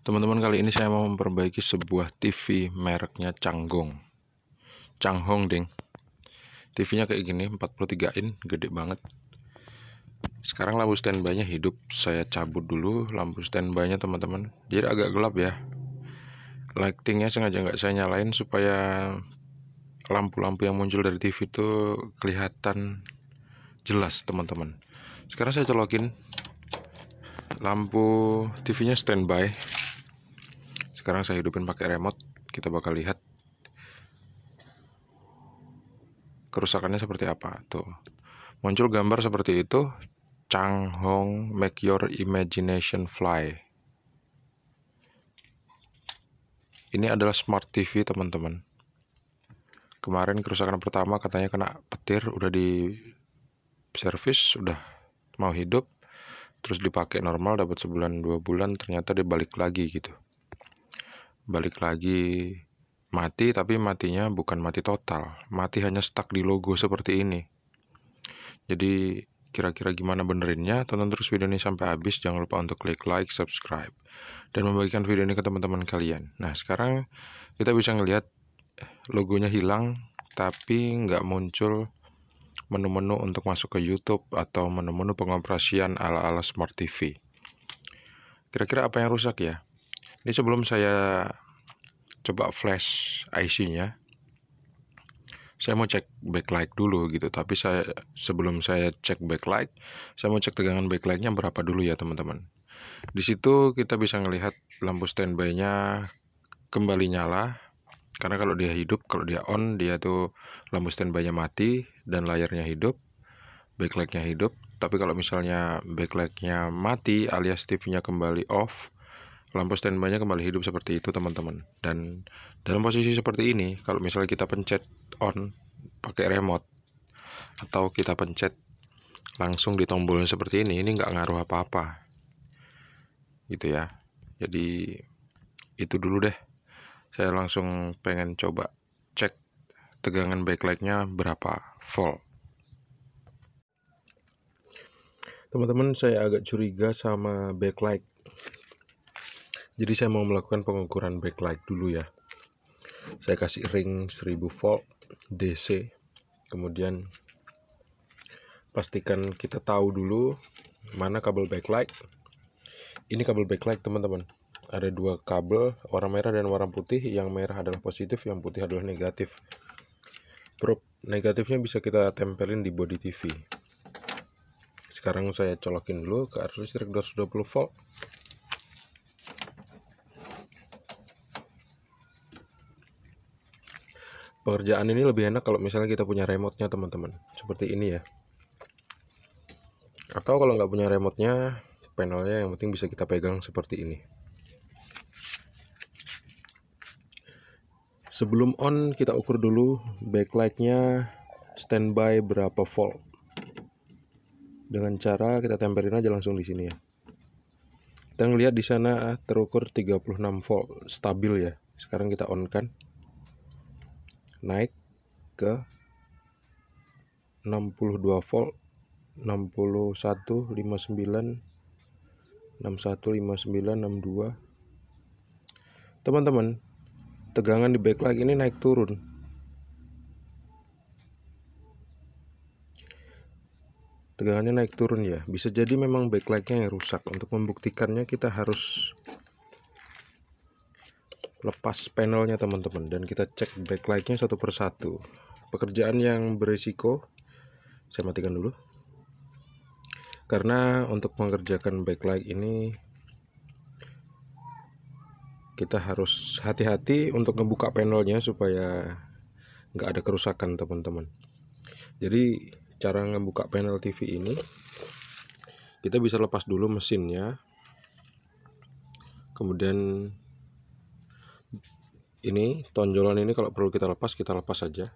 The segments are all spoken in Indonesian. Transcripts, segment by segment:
Teman-teman kali ini saya mau memperbaiki sebuah TV mereknya Changgong Changhong ding TV-nya kayak gini 43 in gede banget Sekarang lampu standby-nya hidup Saya cabut dulu lampu standby-nya teman-teman Jadi agak gelap ya Lightingnya sengaja nggak saya nyalain supaya lampu-lampu yang muncul dari TV itu kelihatan jelas teman-teman Sekarang saya colokin lampu TV-nya standby sekarang saya hidupin pakai remote kita bakal lihat kerusakannya seperti apa tuh muncul gambar seperti itu Chang Hong Make Your Imagination Fly ini adalah smart TV teman-teman kemarin kerusakan pertama katanya kena petir udah di service udah mau hidup terus dipakai normal dapat sebulan dua bulan ternyata dibalik lagi gitu balik lagi mati tapi matinya bukan mati total, mati hanya stuck di logo seperti ini. Jadi kira-kira gimana benerinnya? Tonton terus video ini sampai habis, jangan lupa untuk klik like, subscribe, dan membagikan video ini ke teman-teman kalian. Nah sekarang kita bisa ngelihat logonya hilang, tapi nggak muncul menu-menu untuk masuk ke YouTube atau menu-menu pengoperasian ala-ala Smart TV. Kira-kira apa yang rusak ya? ini sebelum saya coba flash IC-nya saya mau cek backlight dulu gitu tapi saya sebelum saya cek backlight saya mau cek tegangan backlightnya berapa dulu ya teman-teman di situ kita bisa melihat lampu standby-nya kembali nyala karena kalau dia hidup kalau dia on dia tuh lampu standby-nya mati dan layarnya hidup backlight-nya hidup tapi kalau misalnya backlight-nya mati alias TV-nya kembali off lampu standby-nya kembali hidup seperti itu teman-teman dan dalam posisi seperti ini kalau misalnya kita pencet on pakai remote atau kita pencet langsung di tombolnya seperti ini ini nggak ngaruh apa-apa gitu ya jadi itu dulu deh saya langsung pengen coba cek tegangan backlight-nya berapa volt teman-teman saya agak curiga sama backlight jadi saya mau melakukan pengukuran backlight dulu ya saya kasih ring 1000 volt DC kemudian pastikan kita tahu dulu mana kabel backlight ini kabel backlight teman-teman ada dua kabel warna merah dan warna putih yang merah adalah positif yang putih adalah negatif probe negatifnya bisa kita tempelin di body TV sekarang saya colokin dulu ke arus listrik 220 volt pekerjaan ini lebih enak kalau misalnya kita punya remote teman-teman seperti ini ya atau kalau nggak punya remote-nya panelnya yang penting bisa kita pegang seperti ini sebelum on kita ukur dulu backlightnya, standby berapa volt dengan cara kita temperin aja langsung di sini ya kita ngelihat di sana terukur 36 volt stabil ya sekarang kita on kan naik ke 62 volt 61 59 61 59 62 teman-teman tegangan di backlight ini naik turun tegangannya naik turun ya bisa jadi memang backlightnya yang rusak untuk membuktikannya kita harus lepas panelnya teman-teman dan kita cek backlightnya satu persatu pekerjaan yang berisiko saya matikan dulu karena untuk mengerjakan backlight ini kita harus hati-hati untuk membuka panelnya supaya nggak ada kerusakan teman-teman jadi cara membuka panel TV ini kita bisa lepas dulu mesinnya kemudian ini tonjolan ini kalau perlu kita lepas kita lepas saja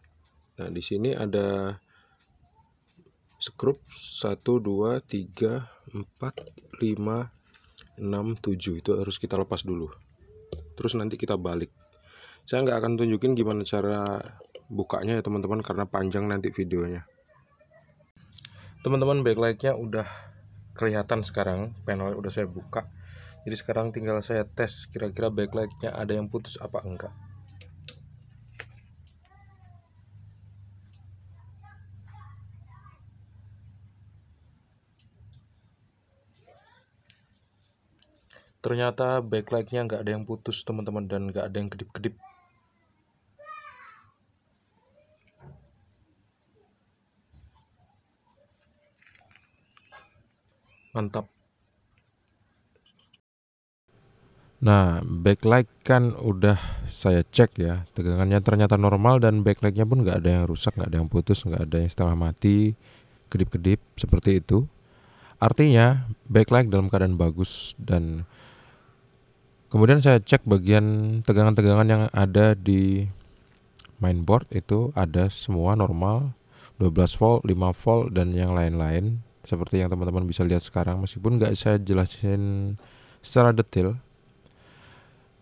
nah di sini ada skrup satu dua tiga empat lima enam tujuh itu harus kita lepas dulu terus nanti kita balik saya nggak akan tunjukin gimana cara bukanya ya teman-teman karena panjang nanti videonya teman-teman backlightnya udah kelihatan sekarang panelnya udah saya buka jadi sekarang tinggal saya tes kira-kira backlightnya ada yang putus apa enggak. Ternyata backlightnya nggak ada yang putus teman-teman dan nggak ada yang kedip-kedip. Mantap. Nah, backlight kan udah saya cek ya, tegangannya ternyata normal dan backlightnya pun nggak ada yang rusak, nggak ada yang putus, nggak ada yang setengah mati, kedip-kedip seperti itu. Artinya backlight dalam keadaan bagus dan kemudian saya cek bagian tegangan-tegangan yang ada di mainboard itu ada semua normal 12 volt, 5 volt dan yang lain-lain seperti yang teman-teman bisa lihat sekarang meskipun nggak saya jelasin secara detail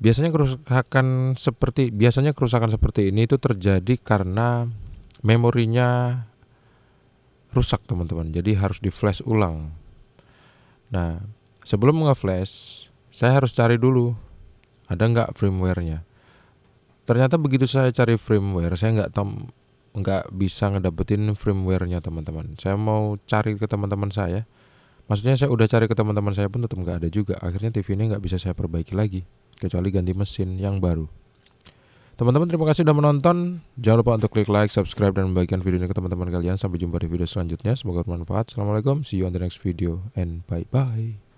Biasanya kerusakan seperti biasanya kerusakan seperti ini itu terjadi karena memorinya rusak teman-teman. Jadi harus di flash ulang. Nah, sebelum nge-flash, saya harus cari dulu ada nggak firmwarenya. Ternyata begitu saya cari firmware, saya nggak nggak bisa ngedapetin firmware teman-teman. Saya mau cari ke teman-teman saya. Maksudnya saya udah cari ke teman-teman saya pun tetap nggak ada juga. Akhirnya TV ini nggak bisa saya perbaiki lagi kecuali ganti mesin yang baru. Teman-teman terima kasih sudah menonton. Jangan lupa untuk klik like, subscribe, dan membagikan video ini ke teman-teman kalian. Sampai jumpa di video selanjutnya. Semoga bermanfaat. Assalamualaikum. See you on the next video and bye-bye.